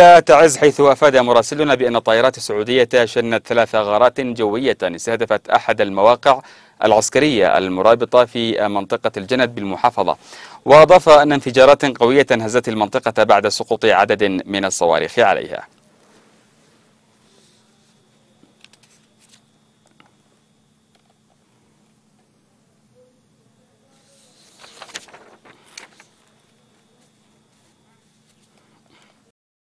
إلى تعز حيث أفاد مراسلنا بأن الطائرات السعودية شنت ثلاث غارات جوية استهدفت أحد المواقع العسكرية المرابطة في منطقة الجند بالمحافظة وأضاف أن انفجارات قوية هزت المنطقة بعد سقوط عدد من الصواريخ عليها